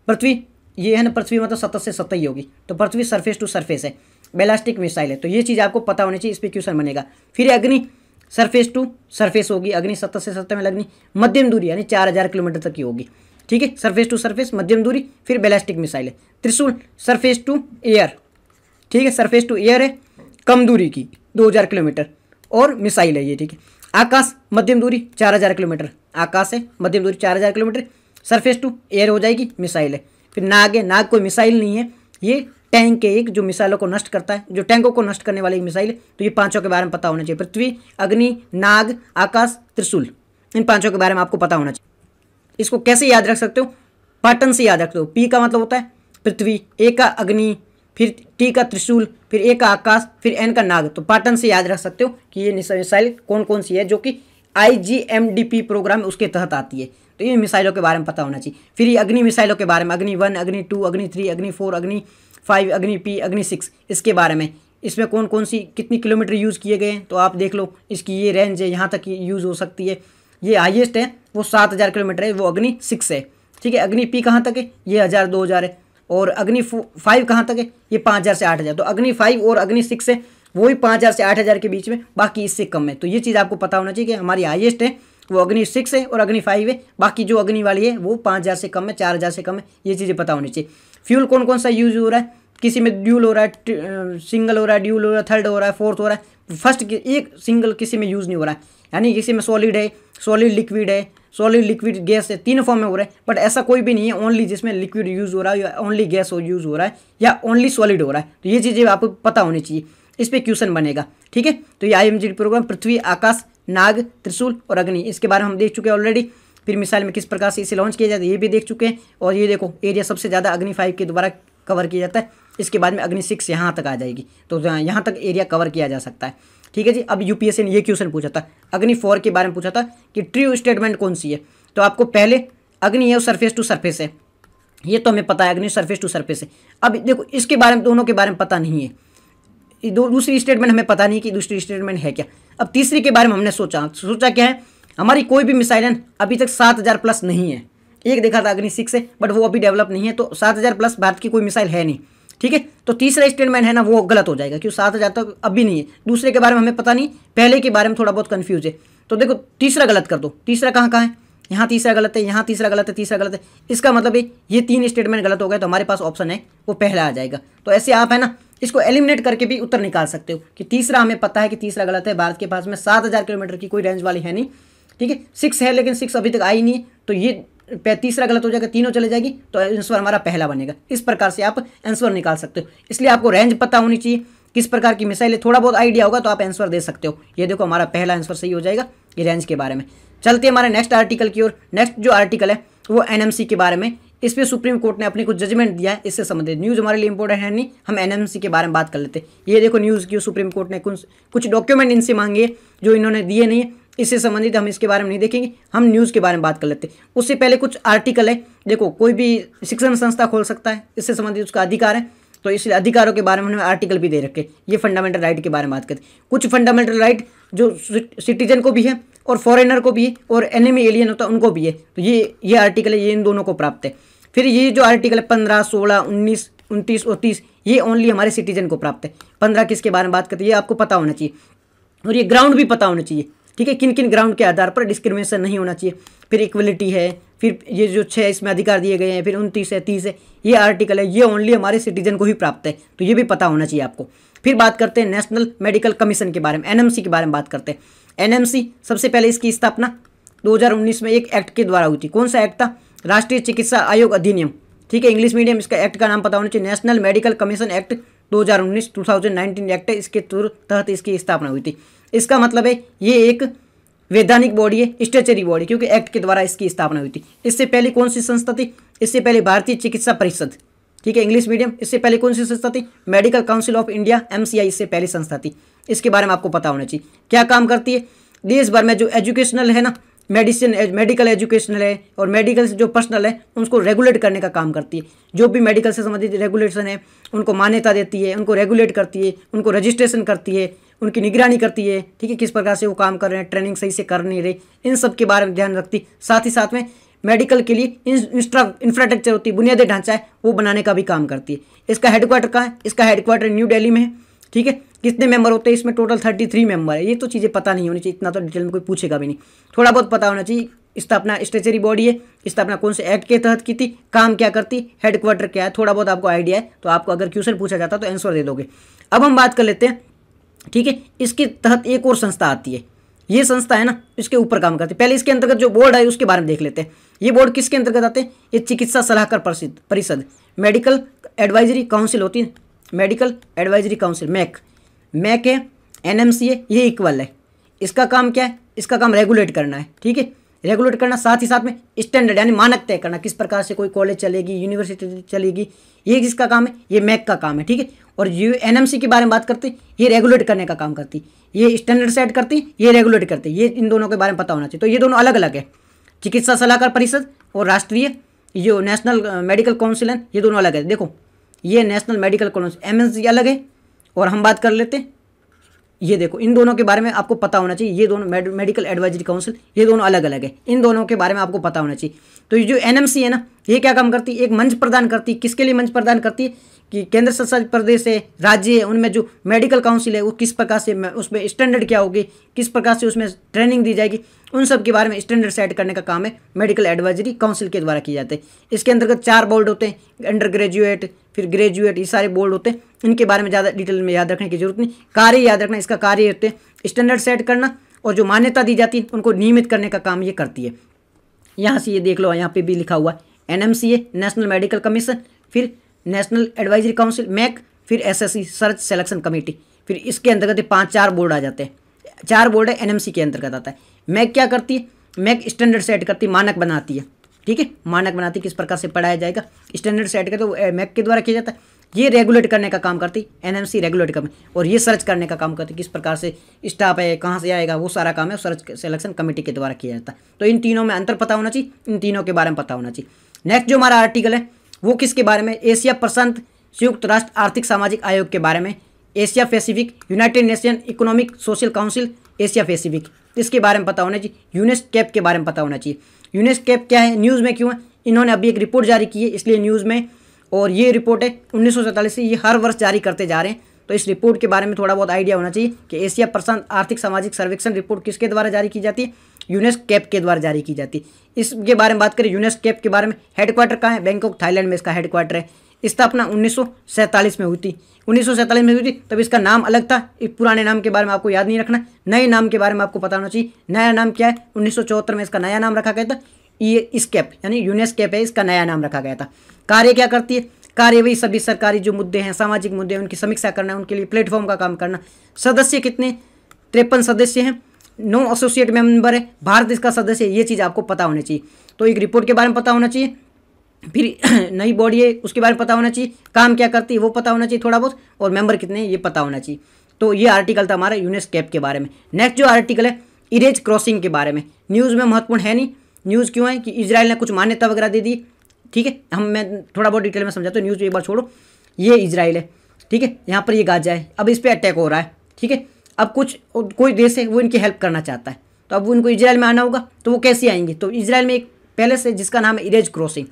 Speaker 1: पृथ्वी ये है ना पृथ्वी मतलब सतह से सतह ही होगी तो पृथ्वी सरफेस टू सरफेस है बेलास्टिक मिसाइल है तो ये चीज़ आपको पता होनी चाहिए इस पर क्वेश्चन बनेगा फिर अग्नि सरफेस टू सरफेस होगी अग्नि सत्तर से सत्तर में लगनी मध्यम दूरी यानी चार हज़ार किलोमीटर तक की होगी ठीक है सरफेस टू सरफेस मध्यम दूरी फिर बेलास्टिक मिसाइल है त्रिशूल सरफेस टू एयर ठीक है सरफेस टू एयर है कम दूरी की 2000 किलोमीटर और मिसाइल है ये ठीक है आकाश मध्यम दूरी 4000 किलोमीटर आकाश है मध्यम दूरी 4000 किलोमीटर सरफेस टू एयर हो जाएगी मिसाइल है फिर नाग है नाग कोई मिसाइल नहीं है ये टैंक के एक जो मिसाइलों को नष्ट करता है जो टैंकों को नष्ट करने वाली मिसाइल तो ये पांचों के बारे में पता होना चाहिए पृथ्वी अग्नि नाग आकाश त्रिशूल इन पांचों के बारे में आपको पता होना चाहिए इसको कैसे याद रख सकते हो पैटर्न से याद रखते हो पी का मतलब होता है पृथ्वी ए का अग्नि फिर टी का त्रिशूल फिर ए का आकाश फिर एन का नाग तो पैटर्न से याद रख सकते हो कि ये मिसाइल कौन कौन सी है जो कि आई प्रोग्राम उसके तहत आती है तो ये मिसाइलों के बारे में पता होना चाहिए फिर ये अग्नि मिसाइलों के बारे में अग्नि वन अग्नि टू अग्नि थ्री अग्नि फोर अग्नि फाइव अग्नि पी अग्नि सिक्स इसके बारे में इसमें कौन कौन सी कितनी किलोमीटर यूज़ किए गए हैं तो आप देख लो इसकी ये रेंज है यहाँ तक यूज़ हो सकती है ये हाइएस्ट है वो सात हज़ार किलोमीटर है वो अग्नि सिक्स है ठीक है अग्नि पी कहाँ तक है ये हज़ार दो हज़ार है और अग्नि फाइव कहाँ तक है ये पाँच हज़ार से आठ हज़ार तो अग्नि फाइव और अग्नि सिक्स है वो भी पाँच हज़ार से आठ हज़ार के बीच में बाकी इससे कम है तो ये चीज़ आपको पता होना चाहिए कि हमारी हाइएस्ट है वो अग्नि सिक्स है और अग्नि फाइव है बाकी जो अग्नि वाली है वो पाँच हज़ार से कम है चार हज़ार से कम है ये चीज़ें पता होनी चाहिए फ्यूल कौन कौन सा यूज हो रहा है किसी में ड्यूल हो रहा है सिंगल हो रहा है ड्यूल हो रहा है थर्ड हो रहा है फोर्थ हो रहा है फर्स्ट एक सिंगल किसी में यूज़ नहीं हो रहा है यानी किसी में सॉलिड है सॉलिड लिक्विड है सॉलिड लिक्विड गैस है तीन फॉर्म में हो रहा है बट ऐसा कोई भी नहीं है ओनली जिसमें लिक्विड यूज़ हो रहा है या ओनली गैस यूज़ हो रहा है या ओनली सॉलिड हो रहा है तो ये चीज़ें आपको पता होनी चाहिए इस पर क्वेश्चन बनेगा ठीक है तो ये आई प्रोग्राम पृथ्वी आकाश नाग त्रिशूल और अग्नि इसके बारे में हम देख चुके हैं ऑलरेडी फिर मिसाइल में किस प्रकार से इसे लॉन्च किया जाता है ये भी देख चुके हैं और ये देखो एरिया सबसे ज़्यादा अग्नि फाइव के द्वारा कवर किया जाता है इसके बाद में अग्नि सिक्स यहाँ तक आ जाएगी तो यहाँ तक एरिया कवर किया जा सकता है ठीक है जी अब यू ने ये क्वेश्चन पूछा था अग्नि फोर के बारे में पूछा था कि ट्रू स्टेटमेंट कौन सी है तो आपको पहले अग्नि है सरफेस टू सरफेस है ये तो हमें पता है अग्नि सरफेस टू सरफेस है अब देखो इसके बारे में दोनों के बारे में पता नहीं है दूसरी स्टेटमेंट हमें पता नहीं कि दूसरी स्टेटमेंट है क्या अब तीसरी के बारे में हमने सोचा सोचा क्या है हमारी कोई भी मिसाइल अभी तक सात हज़ार प्लस नहीं है एक देखा था अग्नि सिक्स है बट वो अभी डेवलप नहीं है तो सात हज़ार प्लस भारत की कोई मिसाइल है नहीं ठीक है तो तीसरा स्टेटमेंट है ना वो गलत हो जाएगा क्योंकि सात हज़ार तक तो अभी नहीं है दूसरे के बारे में हमें पता नहीं पहले के बारे में थोड़ा बहुत कन्फ्यूज है तो देखो तीसरा गलत कर दो तीसरा कहाँ कहाँ है यहाँ तीसरा गलत है यहाँ तीसरा गलत है तीसरा गलत है इसका मतलब है ये तीन स्टेटमेंट गलत हो गए तो हमारे पास ऑप्शन है वो पहला आ जाएगा तो ऐसे आप है ना इसको एलिमिनेट करके भी उत्तर निकाल सकते हो कि तीसरा हमें पता है कि तीसरा गलत है भारत के पास में सात हज़ार किलोमीटर की कोई रेंज वाली है नहीं ठीक है सिक्स है लेकिन सिक्स अभी तक आई नहीं तो ये तीसरा गलत हो जाएगा तीनों चले जाएगी तो आंसर हमारा पहला बनेगा इस प्रकार से आप आंसर निकाल सकते हो इसलिए आपको रेंज पता होनी चाहिए किस प्रकार की मिसाइल है थोड़ा बहुत आइडिया होगा तो आप आंसर दे सकते हो ये देखो हमारा पहला आंसर सही हो जाएगा ये रेंज के बारे में चलते हमारे नेक्स्ट आर्टिकल की ओर नेक्स्ट जो आर्टिकल है वो एनएमसी के बारे में इस पर सुप्रीम कोर्ट ने अपनी कुछ जजमेंट दिया है इससे संबंधित न्यूज़ हमारे लिए इंपॉर्टेंट है नहीं हम एनएमसी के बारे में बात कर लेते हैं ये देखो न्यूज़ की सुप्रीम कोर्ट ने कुछ कुछ डॉक्यूमेंट इनसे मांगे जो इन्होंने दिए नहीं इससे संबंधित हम इसके बारे में नहीं देखेंगे हम न्यूज़ के बारे में बात कर लेते हैं उससे पहले कुछ आर्टिकल है देखो कोई भी शिक्षण संस्था खोल सकता है इससे संबंधित उसका अधिकार है तो इसलिए अधिकारों के बारे में हमने आर्टिकल भी दे रखे ये फंडामेंटल राइट के बारे में बात करते कुछ फंडामेंटल राइट जो सिटीजन को भी है और फॉरेनर को भी है और एनिमी एलियन होता है उनको भी है तो ये ये आर्टिकल है ये इन दोनों को प्राप्त है फिर ये जो आर्टिकल है पंद्रह सोलह उन्नीस उनतीस और तीस ये ओनली हमारे सिटीजन को प्राप्त है पंद्रह किसके बारे में बात करते हैं ये आपको पता होना चाहिए और ये ग्राउंड भी पता होना चाहिए ठीक है किन किन ग्राउंड के आधार पर डिस्क्रिमिनेशन नहीं होना चाहिए फिर इक्वलिटी है फिर ये जो छः इसमें अधिकार दिए गए हैं फिर उनतीस है तीस है ये आर्टिकल है ये ओनली हमारे सिटीजन को ही प्राप्त है तो ये भी पता होना चाहिए आपको फिर बात करते हैं नेशनल मेडिकल कमीशन के बारे में एनएमसी के बारे में बात करते हैं एनएमसी सबसे पहले इसकी स्थापना दो में एक एक्ट के द्वारा हुई थी कौन सा एक्ट था राष्ट्रीय चिकित्सा आयोग अधिनियम ठीक है इंग्लिश मीडियम इसका एक्ट का नाम पता होना चाहिए national medical commission act 2019 2019 act है इसके तहत इसकी स्थापना हुई थी इसका मतलब है ये एक वैधानिक बॉडी है स्टेचरी बॉडी क्योंकि एक्ट के द्वारा इसकी स्थापना हुई थी इससे पहले कौन सी संस्था थी इससे पहले भारतीय चिकित्सा परिषद ठीक है इंग्लिश मीडियम इससे पहले कौन सी संस्था थी medical council of India M इससे पहले संस्था थी इसके बारे में आपको पता होना चाहिए क्या काम करती है देश भर में जो एजुकेशनल है ना मेडिसिन मेडिकल एजुकेशनल है और मेडिकल जो पर्सनल है उनको रेगुलेट करने का काम करती है जो भी मेडिकल से संबंधित रेगुलेशन है उनको मान्यता देती है उनको रेगुलेट करती है उनको रजिस्ट्रेशन करती है उनकी निगरानी करती है ठीक है किस प्रकार से वो काम कर रहे हैं ट्रेनिंग सही से कर नहीं रहे इन सब के बारे में ध्यान रखती साथ ही साथ में मेडिकल के लिए इंस्ट्रा इंफ्रास्ट्रक्चर होती है बुनियादी ढांचा है वो बनाने का भी काम करती है इसका हेडक्वार्टर कहाँ है इसका हेडक्वार्टर न्यू डेली में है ठीक है कितने मेंबर होते हैं इसमें टोटल थर्टी थ्री मेंबर है ये तो चीज़ें पता नहीं होनी चाहिए इतना तो डिटेल में कोई पूछेगा भी नहीं थोड़ा बहुत पता होना चाहिए स्थापना स्टेचरी बॉडी है स्थापना कौन से एक्ट के तहत की थी काम क्या करती हेडक्वार्टर क्या है थोड़ा बहुत आपको आइडिया है तो आपको अगर क्वेश्चन पूछा जाता तो आंसर दे दोगे अब हम बात कर लेते हैं ठीक है इसके तहत एक और संस्था आती है ये संस्था है ना इसके ऊपर काम करती है पहले इसके अंतर्गत जो बोर्ड है उसके बारे में देख लेते हैं ये बोर्ड किसके अंतर्गत आते हैं ये चिकित्सा सलाहकार परिषद परिषद मेडिकल एडवाइजरी काउंसिल होती है medical advisory council MAC MAC है एन एम सी है ये इक्वल है इसका काम क्या है इसका काम रेगुलेट करना है ठीक है रेगुलेट करना साथ ही साथ में स्टैंडर्ड यानी मानक तय करना किस प्रकार से कोई कॉलेज चलेगी यूनिवर्सिटी चलेगी ये किसका काम है ये मैक का काम है ठीक है और ये सी के बारे में बात करते ये रेगुलेट करने का काम करती ये स्टैंडर्ड सेट करती ये रेगुलेट करती ये इन दोनों के बारे में पता होना चाहिए तो ये दोनों अलग अलग है चिकित्सा सलाहकार परिषद और राष्ट्रीय जो नेशनल मेडिकल काउंसिल है ये दोनों अलग है देखो ये नेशनल मेडिकल काउंसिल एम अलग है और हम बात कर लेते ये देखो इन दोनों के बारे में आपको पता होना चाहिए ये दोनों मेडिकल एडवाइजरी काउंसिल ये दोनों अलग अलग है इन दोनों के बारे में आपको पता होना चाहिए तो ये जो एनएमसी है ना ये क्या काम करती है एक मंच प्रदान करती है किसके लिए मंच प्रदान करती है कि केंद्र शासित प्रदेश है राज्य है उनमें जो मेडिकल काउंसिल है वो किस प्रकार से उसमें स्टैंडर्ड क्या होगी किस प्रकार से उसमें ट्रेनिंग दी जाएगी उन सब के बारे में स्टैंडर्ड सेट करने का काम है मेडिकल एडवाइजरी काउंसिल के द्वारा किया जाता है इसके अंतर्गत चार बोर्ड होते हैं अंडर ग्रेजुएट फिर ग्रेजुएट ये सारे बोर्ड होते हैं इनके बारे में ज़्यादा डिटेल में याद रखने की जरूरत नहीं कार्य याद रखना इसका कार्य होते हैं स्टैंडर्ड सेट करना और जो मान्यता दी जाती है उनको नियमित करने का काम ये करती है यहाँ से ये देख लो यहाँ पे भी लिखा हुआ है एन नेशनल मेडिकल कमीशन फिर नेशनल एडवाइजरी काउंसिल मैक फिर एसएससी सर्च सेलेक्शन कमेटी फिर इसके अंतर्गत पाँच चार बोर्ड आ जाते हैं चार बोर्ड है एनएमसी के अंतर्गत आता है मैक क्या करती है मैक स्टैंडर्ड सेट करती है मानक बनाती है ठीक है मानक बनाती है किस प्रकार से पढ़ाया जाएगा स्टैंडर्ड सेट करते वो मैक के द्वारा किया जाता है ये रेगुलेट करने का काम करती एनएमसी रेगुलेट कम और ये सर्च करने का काम करती किस प्रकार से स्टाफ है कहाँ से आएगा वो सारा काम है सर्च सेलेक्शन कमेटी के द्वारा किया जाता है तो इन तीनों में अंतर पता होना चाहिए इन तीनों के बारे में पता होना चाहिए नेक्स्ट जो हमारा आर्टिकल है वो किसके बारे में एशिया प्रशांत संयुक्त राष्ट्र आर्थिक सामाजिक आयोग के बारे में Asia Pacific united nation economic social council Asia Pacific इसके बारे में पता होना चाहिए यूनेस्कैप के बारे में पता होना चाहिए यूनेस्कैप क्या है न्यूज़ में क्यों है इन्होंने अभी एक रिपोर्ट जारी की है इसलिए न्यूज़ में और ये रिपोर्ट है उन्नीस से ये हर वर्ष जारी करते जा रहे हैं तो इस रिपोर्ट के बारे में थोड़ा बहुत आइडिया होना चाहिए कि एशिया प्रशांत आर्थिक सामाजिक सर्वेक्षण रिपोर्ट किसके द्वारा जारी की जाती है यूनेस्कैप के द्वारा जारी की जाती है इसके बारे में बात करें यूनेस कैप के बारे में हेडक्वार्टर कहाँ है बैंकॉक थाईलैंड में इसका हेडक्वार्टर है स्थापना उन्नीस में हुई थी उन्नीस में हुई थी तब इसका नाम अलग था इस पुराने नाम के बारे में आपको याद नहीं रखना नए नाम के बारे में आपको पता होना चाहिए नया नाम क्या है उन्नीस में इसका नया नाम रखा गया था ये स्कैप यानी यूनेस्कैप है इसका नया नाम रखा गया था कार्य क्या करती है कार्य वही सभी सरकारी जो मुद्दे हैं सामाजिक मुद्दे हैं उनकी समीक्षा करना उनके लिए प्लेटफॉर्म का काम करना सदस्य कितने तिरपन सदस्य हैं नो एसोसिएट मेंबर है भारत इसका सदस्य है ये चीज़ आपको पता होनी चाहिए तो एक रिपोर्ट के बारे में पता होना चाहिए फिर नई बॉडी है उसके बारे में पता होना चाहिए काम क्या करती है वो पता होना चाहिए थोड़ा बहुत और मेंबर कितने हैं ये पता होना चाहिए तो ये आर्टिकल था हमारा यूनेस्कैप के बारे में नेक्स्ट जो आर्टिकल है इरेज क्रॉसिंग के बारे में न्यूज़ में महत्वपूर्ण है नहीं न्यूज़ क्यों है कि इसराइल ने कुछ मान्यता वगैरह दे दी ठीक है हम मैं थोड़ा बहुत डिटेल में समझाता हूँ न्यूज़ एक बार छोड़ो ये इसराइल है ठीक है यहाँ पर ये गाजा है अब इस पर अटैक हो रहा है ठीक है अब कुछ कोई देश है वो इनकी हेल्प करना चाहता है तो अब उनको इसराइल में आना होगा तो वो कैसे आएंगे तो इसराइल में एक पैलेस है जिसका नाम है इरेज क्रॉसिंग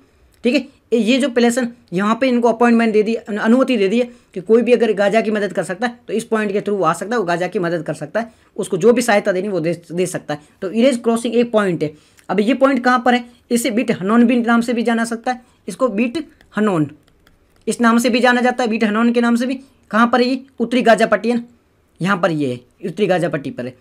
Speaker 1: ठीक है ये जो पैलेस है यहाँ पे इनको अपॉइंटमेंट दे दी अनुमति दे दी है कि कोई भी अगर गाजा की मदद कर सकता है तो इस पॉइंट के थ्रू वो आ सकता है वो गाजा की मदद कर सकता है उसको जो भी सहायता देनी वो दे, दे सकता है तो इरेज क्रॉसिंग एक पॉइंट है अब ये पॉइंट कहाँ पर है इसे बीट हनौन बीट नाम से भी जाना सकता है इसको बीट हनौन इस नाम से भी जाना जाता है बीट हनौन के नाम से भी कहाँ पर है ये उत्तरी गाजा पट्टी है यहाँ पर ये है उत्तरी गाजा पट्टी पर है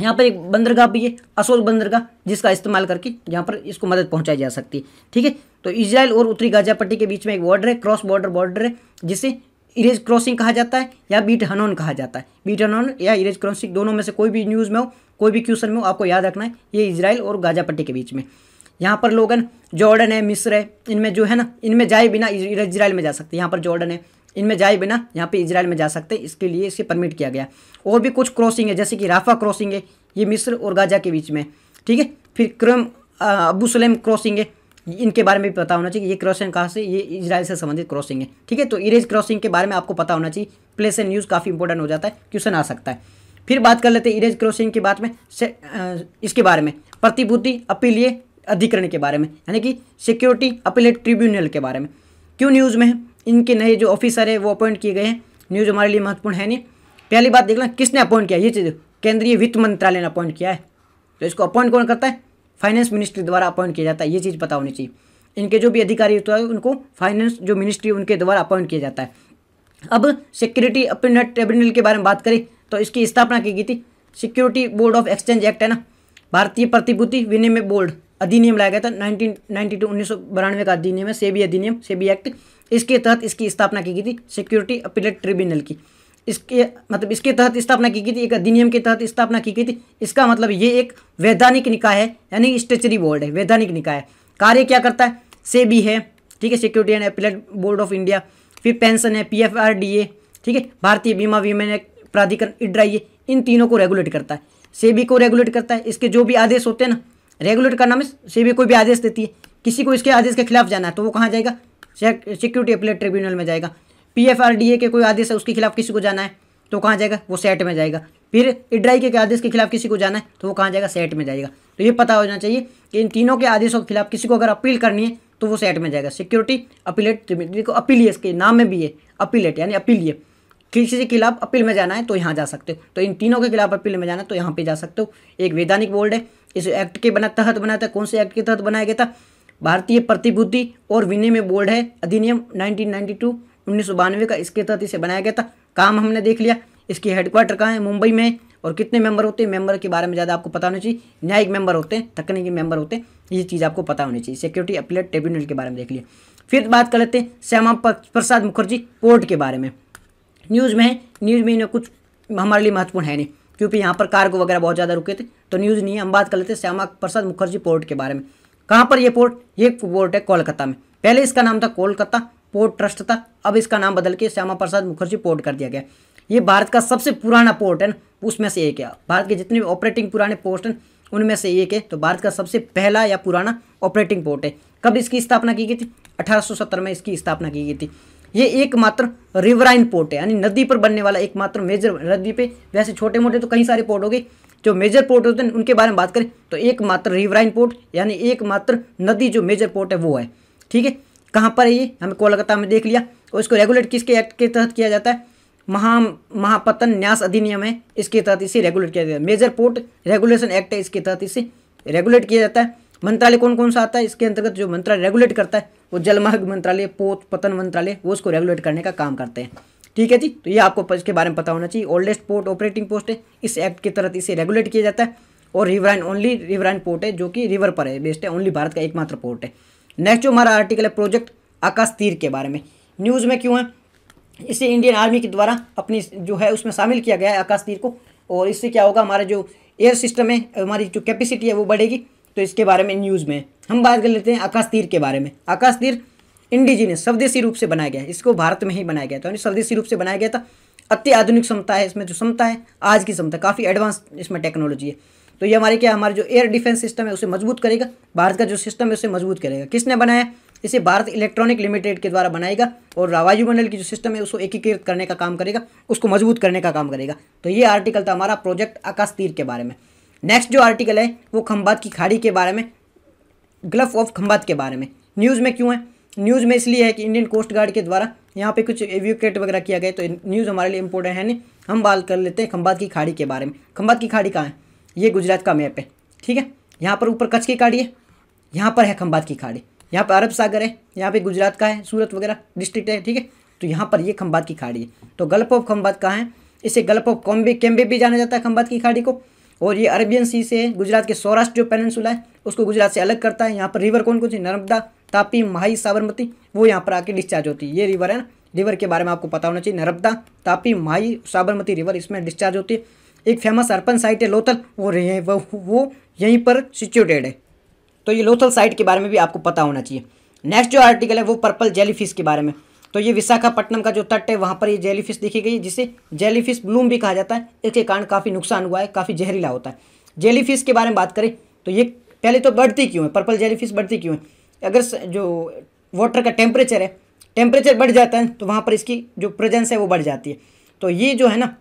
Speaker 1: यहाँ पर एक बंदरगाह भी है अशोक बंदरगाह जिसका इस्तेमाल करके यहाँ पर इसको मदद पहुँचाई जा सकती है ठीक है तो इसराइल और उत्तरी गाजा पट्टी के बीच में एक बॉर्डर है क्रॉस बॉर्डर बॉर्डर है जिसे इरेज क्रॉसिंग कहा जाता है या बीट हनोन कहा जाता है बीट हनोन या इरेज क्रॉसिंग दोनों में से कोई भी न्यूज़ में हो कोई भी क्वेश्चन में हो आपको याद रखना है ये इसराइल और गाजा पट्टी के बीच में यहाँ पर लोग जॉर्डन है मिस्र है इनमें जो है ना इनमें जाए बिना इसराइल में जा सकते हैं यहाँ पर जॉर्डन है इनमें जाए बिना यहाँ पे इसराइल में जा सकते हैं इसके लिए इसे परमिट किया गया और भी कुछ क्रॉसिंग है जैसे कि राफा क्रॉसिंग है ये मिस्र और गाजा के बीच में ठीक है फिर क्रम अबू सलेम क्रॉसिंग है इनके बारे में भी पता होना चाहिए ये क्रॉसिंग कहाँ से ये इसराइल से संबंधित क्रॉसिंग है ठीक है तो इरेज क्रॉसिंग के बारे में आपको पता होना चाहिए प्लेस एंड न्यूज़ काफ़ी इंपॉर्टेंट हो जाता है क्वेश्चन आ सकता है फिर बात कर लेते हैं इरेज क्रॉसिंग के बाद में इसके बारे में प्रतिभूति अपीलिए अधिकरण के बारे में यानी कि सिक्योरिटी अपीलेट ट्रिब्यूनल के बारे में क्यों न्यूज़ में है इनके नए जो ऑफिसर हैं वो अपॉइंट किए गए हैं न्यूज़ हमारे लिए महत्वपूर्ण है नहीं पहली बात देखना किसने अपॉइंट किया ये चीज़ केंद्रीय वित्त मंत्रालय ने अपॉइंट किया है तो इसको अपॉइंट कौन करता है फाइनेंस मिनिस्ट्री द्वारा अपॉइंट किया जाता है ये चीज़ पता होनी चाहिए इनके जो भी अधिकारी होता है उनको फाइनेंस जो मिनिस्ट्री उनके द्वारा अपॉइंट किया जाता है अब सिक्योरिटी अपॉइंटमेंट ट्रिब्यूनल के बारे में बात करें तो इसकी स्थापना की गई थी security board of exchange act है ना भारतीय प्रतिभूति विनिमय बोर्ड अधिनियम लाया गया था नाइनटीन नाइनटी टू उन्नीस सौ का अधिनियम है सेबी अधिनियम सेबी एक्ट इसके तहत इसकी स्थापना की गई थी सिक्योरिटी अपीलेट ट्रिब्यूनल की इसके मतलब इसके तहत स्थापना की गई थी एक अधिनियम के तहत स्थापना की गई थी इसका मतलब ये एक वैधानिक निकाय है यानी स्टेचरी बोर्ड है वैधानिक निकाय है कार्य क्या करता है से भी है ठीक है security and appellate board of India फिर पेंशन है P F R D A ठीक है भारतीय बीमा विमेन प्राधिकरण इड्राई ये इन तीनों को रेगुलेट करता है सेबी को रेगुलेट करता है इसके जो भी आदेश होते हैं ना रेगुलेट करना में सेबी कोई भी आदेश देती है किसी को इसके आदेश के खिलाफ जाना है तो वो कहाँ जाएगा सिक्योरिटी अपीलेट ट्रिब्यूनल में जाएगा P F R D A के कोई आदेश है उसके खिलाफ किसी को जाना है तो कहाँ जाएगा वो सेट में जाएगा फिर इड्राई के आदेश के खिलाफ किसी को जाना है तो वो कहाँ जाएगा सेट में जाएगा तो ये पता होना चाहिए कि इन तीनों के आदेशों के खिलाफ किसी को अगर अपील करनी है तो वो सेट में जाएगा सिक्योरिटी अपीलेट देखो अपीलिए इसके नाम में भी है अपीलेट यानी अपीलिए किसी के खिलाफ अपील में जाना है तो यहाँ जा सकते हो तो इन तीनों के खिलाफ अपील में जाना है तो यहाँ पे जा सकते हो एक वैधानिक बोर्ड है इस एक्ट के बना तहत बनाया था कौन से एक्ट के तहत बनाया गया था भारतीय प्रतिभूति और विनिमय बोर्ड है अधिनियम 1992 उन्नीस का इसके तहत इसे बनाया गया था काम हमने देख लिया इसकी हेडक्वार्टर कहाँ है मुंबई में और कितने मेंबर होते हैं मेंबर के बारे में ज़्यादा आपको पता होना चाहिए न्यायिक मेंबर होते हैं तकनीकी मेंबर होते हैं ये चीज़ आपको पता होनी चाहिए सिक्योरिटी अपीलेट ट्रिब्यूनल के बारे में देख लिया फिर बात कर लेते हैं श्यामा प्रसाद मुखर्जी पोर्ट के बारे में न्यूज़ में है न्यूज़ में इन्हें कुछ हमारे लिए महत्वपूर्ण है नहीं क्योंकि यहाँ पर कार्गो वगैरह बहुत ज़्यादा रुके थे तो न्यूज़ नहीं है हम बात कर लेते हैं श्यामा प्रसाद मुखर्जी पोर्ट के बारे में कहाँ पर ये पोर्ट ये पोर्ट है कोलकाता में पहले इसका नाम था कोलकाता पोर्ट ट्रस्ट था अब इसका नाम बदल के श्यामा प्रसाद मुखर्जी पोर्ट कर दिया गया ये भारत का सबसे पुराना पोर्ट है उसमें से एक है भारत के जितने भी ऑपरेटिंग पुराने पोर्ट हैं उनमें से एक है तो भारत का सबसे पहला या पुराना ऑपरेटिंग पोर्ट है कब इसकी स्थापना की गई थी 1870 में इसकी स्थापना की गई थी ये एकमात्र रिवराइन पोर्ट है यानी नदी पर बनने वाला एकमात्र मेजर नदी पे वैसे छोटे मोटे तो कई सारे पोर्ट हो गए जो मेजर पोर्ट होते हैं उनके बारे में बात करें तो एकमात्र रिवराइन पोर्ट यानी एकमात्र नदी जो मेजर पोर्ट है वो है ठीक है कहाँ पर है ये हमें कोलकाता में देख लिया और इसको रेगुलेट किसके एक्ट के तहत किया जाता है महा महापतन न्यास अधिनियम है इसके तहत इसे रेगुलेट किया जाता है मेजर पोर्ट रेगुलेशन एक्ट है इसके तहत इसे रेगुलेट किया जाता है मंत्रालय कौन कौन सा आता है इसके अंतर्गत जो मंत्रालय रेगुलेट करता है वो जलमार्ग मंत्रालय पोत पतन मंत्रालय वो उसको रेगुलेट करने का काम करते हैं ठीक है जी तो ये आपको इसके बारे में पता होना चाहिए ओल्डेस्ट पोर्ट ऑपरेटिंग पोस्ट है इस एक्ट के तहत इसे रेगुलेट किया जाता है और रिवराइन ओनली रिवराइन पोर्ट है जो कि रिवर पर है बेस्ट है ओनली भारत का एकमात्र पोर्ट है नेक्स्ट जो हमारा आर्टिकल है प्रोजेक्ट आकाश तीर के बारे में न्यूज़ में क्यों है इसे इंडियन आर्मी के द्वारा अपनी जो है उसमें शामिल किया गया है आकाश तीर को और इससे क्या होगा हमारा जो एयर सिस्टम है हमारी जो कैपेसिटी है वो बढ़ेगी तो इसके बारे में न्यूज़ में हम बात कर लेते हैं आकाश तीर के बारे में आकाश तीर इंडिजीनियस स्वदेशी रूप से बनाया गया है इसको भारत में ही बनाया गया था यानी स्वदेशी रूप से बनाया गया था अत्याधुनिक क्षमता है इसमें जो क्षमता है आज की क्षमता काफ़ी एडवांस इसमें टेक्नोलॉजी है तो ये हमारे क्या हमारे जो एयर डिफेंस सिस्टम है उसे मजबूत करेगा भारत का जो सिस्टम है उसे मजबूत करेगा किसने बनाया इसे भारत इलेक्ट्रॉनिक लिमिटेड के द्वारा बनाएगा और वायुमंडल की जो सिस्टम है उसको एकीकृत करने का काम करेगा उसको मजबूत करने का काम करेगा तो ये आर्टिकल था हमारा प्रोजेक्ट आकाश तीर के बारे में नेक्स्ट जो आर्टिकल है वो खम्बात की खाड़ी के बारे में ग्लफ ऑफ खम्बात के बारे में न्यूज़ में क्यों है न्यूज़ में इसलिए है कि इंडियन कोस्ट गार्ड के द्वारा यहाँ पे कुछ एव्यूकेट वगैरह किया गया तो न्यूज़ हमारे लिए इंपॉर्टेंट है नहीं हम बात कर लेते हैं खंबात की खाड़ी के बारे में खंबात की खाड़ी कहाँ है ये गुजरात का मैप है ठीक है यहाँ पर ऊपर कच्छ की खाड़ी है यहाँ पर है खंबात की खाड़ी यहाँ पर अरब सागर है यहाँ पे गुजरात का है सूरत वगैरह डिस्ट्रिक्ट है ठीक है तो यहाँ पर ये खंबात की खाड़ी है तो गल्फ ऑफ खंबात कहाँ है इसे गल्फ ऑफ कॉम्बे कैम्बे भी जाना जाता है खंबात की खाड़ी को और ये अरबियन सी से गुजरात के सौराष्ट्र जो पेनसुला है उसको गुजरात से अलग करता है यहाँ पर रिवर कौन कौन सी नर्मदा तापी माही साबरमती वो यहाँ पर आके डिस्चार्ज होती है ये रिवर है ना रिवर के बारे में आपको पता होना चाहिए नर्मदा तापी माही साबरमती रिवर इसमें डिस्चार्ज होती है एक फेमस अर्पन साइट है लोथल और ये वो, वो यहीं पर सिचुएटेड है तो ये लोथल साइट के बारे में भी आपको पता होना चाहिए नेक्स्ट जो आर्टिकल है वो पर्पल जेलीफिश के बारे में तो ये विशाखापट्टनम का जो तट है वहाँ पर ये जेलीफिश देखी गई जिसे जेलीफिश ब्लूम भी कहा जाता है इसके कारण काफ़ी नुकसान हुआ है काफ़ी जहरीला होता है जेलीफिश के बारे में बात करें तो ये पहले तो बढ़ती क्यों है पर्पल जेलीफिश बढ़ती क्यों है अगर जो वाटर का टेम्परेचर है टेम्परेचर बढ़ जाता है तो वहाँ पर इसकी जो प्रेजेंस है वो बढ़ जाती है तो ये जो है ना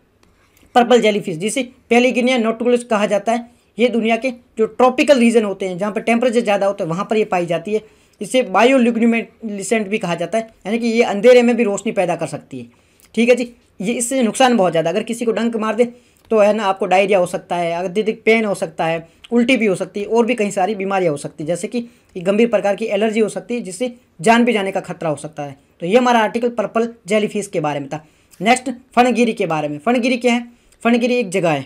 Speaker 1: पर्पल जेलीफिश जिसे पहली गिनिया नोटुलस कहा जाता है ये दुनिया के जो ट्रॉपिकल रीजन होते हैं जहाँ पर टेम्परेचर ज़्यादा होता है वहाँ पर ये पाई जाती है इसे बायोलिग्नूमेलिसेंट भी कहा जाता है यानी कि ये अंधेरे में भी रोशनी पैदा कर सकती है ठीक है जी ये इससे नुकसान बहुत ज़्यादा अगर किसी को डंक मार दे तो है ना आपको डायरिया हो सकता है अत्यधिक पेन हो सकता है उल्टी भी हो सकती है और भी कई सारी बीमारियाँ हो सकती है जैसे कि गंभीर प्रकार की एलर्जी हो सकती है जिससे जान भी जाने का खतरा हो सकता है तो ये हमारा आर्टिकल पर्पल जेलीफिश के बारे में था नेक्स्ट फणगिरी के बारे में फणगिरी क्या है फणगिरी एक जगह है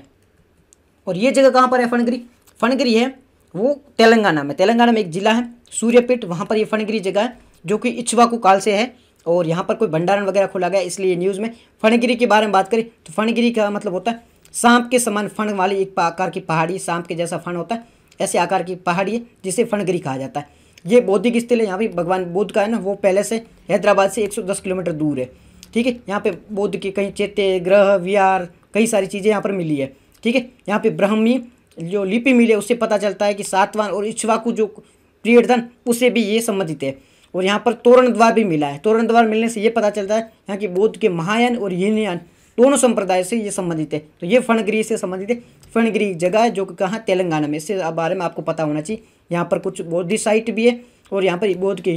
Speaker 1: और ये जगह कहाँ पर है फणगिरी फणगिरी है वो तेलंगाना में तेलंगाना में एक ज़िला है सूर्यपीठ वहाँ पर ये फणगिरी जगह है जो कि इच्छवाकू काल से है और यहाँ पर कोई भंडारण वगैरह खोला गया इसलिए न्यूज़ में फणगिरी के बारे में बात करें तो फणगिरी का मतलब होता है सांप के समान फण वाली एक आकार की पहाड़ी सांप के जैसा फण होता है ऐसे आकार की पहाड़ी है जिसे फणगिरी कहा जाता है ये बौद्धिक स्थल है यहाँ पे भगवान बुद्ध का है ना वो पहले से हैदराबाद से 110 किलोमीटर दूर है ठीक है यहाँ पे बौद्ध के कहीं चेते ग्रह विहार कई सारी चीज़ें यहाँ पर मिली है ठीक है यहाँ पे ब्रह्मी जो लिपि मिली है उससे पता चलता है कि सातवान और इच्छवाकू जो पीरियड था उससे भी ये संबंधित है और यहाँ पर तोरण द्वार भी मिला है तोरण द्वार मिलने से ये पता चलता है यहाँ की बौद्ध के महायान और हीनयान दोनों संप्रदाय से ये संबंधित है तो ये फणगिरी से संबंधित है फणगिरी जगह है जो कि कहाँ तेलंगाना में इससे बारे में आपको पता होना चाहिए यहाँ पर कुछ बौद्ध साइट भी है और यहाँ पर बौद्ध के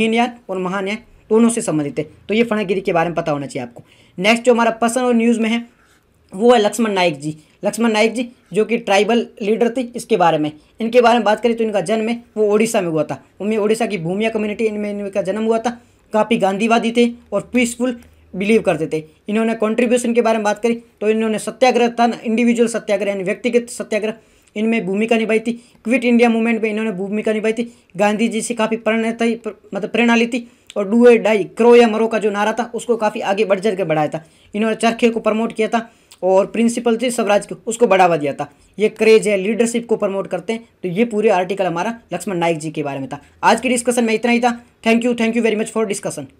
Speaker 1: हीनयान और महानयान दोनों से संबंधित है तो ये फणगिरी के बारे में पता होना चाहिए आपको नेक्स्ट जो हमारा पसंद और न्यूज़ में है वो है लक्ष्मण नायक जी लक्ष्मण नायक जी जो कि ट्राइबल लीडर थे इसके बारे में इनके बारे में बात करें तो इनका जन्म है वो ओडिशा में हुआ था उनमें ओडिशा की भूमिया कम्युनिटी इनमें इनका जन्म हुआ था काफ़ी गांधीवादी थे और पीसफुल बिलीव करते थे इन्होंने कंट्रीब्यूशन के बारे में बात करी तो इन्होंने सत्याग्रह था इंडिविजुअल सत्याग्रह यानी व्यक्तिगत सत्याग्रह इनमें भूमिका निभाई थी क्विट इंडिया मूवमेंट में इन्होंने भूमिका निभाई थी गांधी जी से काफ़ी प्रणता मतलब प्रेरणा ली थी और डू ए डाई क्रो या मरो का जो नारा था उसको काफ़ी आगे बढ़ चढ़ बढ़ाया था इन्होंने चरखे को प्रमोट किया था और प्रिंसिपल थी स्वराज को उसको बढ़ावा दिया था ये क्रेज है लीडरशिप को प्रमोट करते हैं तो ये पूरे आर्टिकल हमारा लक्ष्मण नाइक जी के बारे में था आज की डिस्कशन में इतना ही था thank you thank you very much for discussion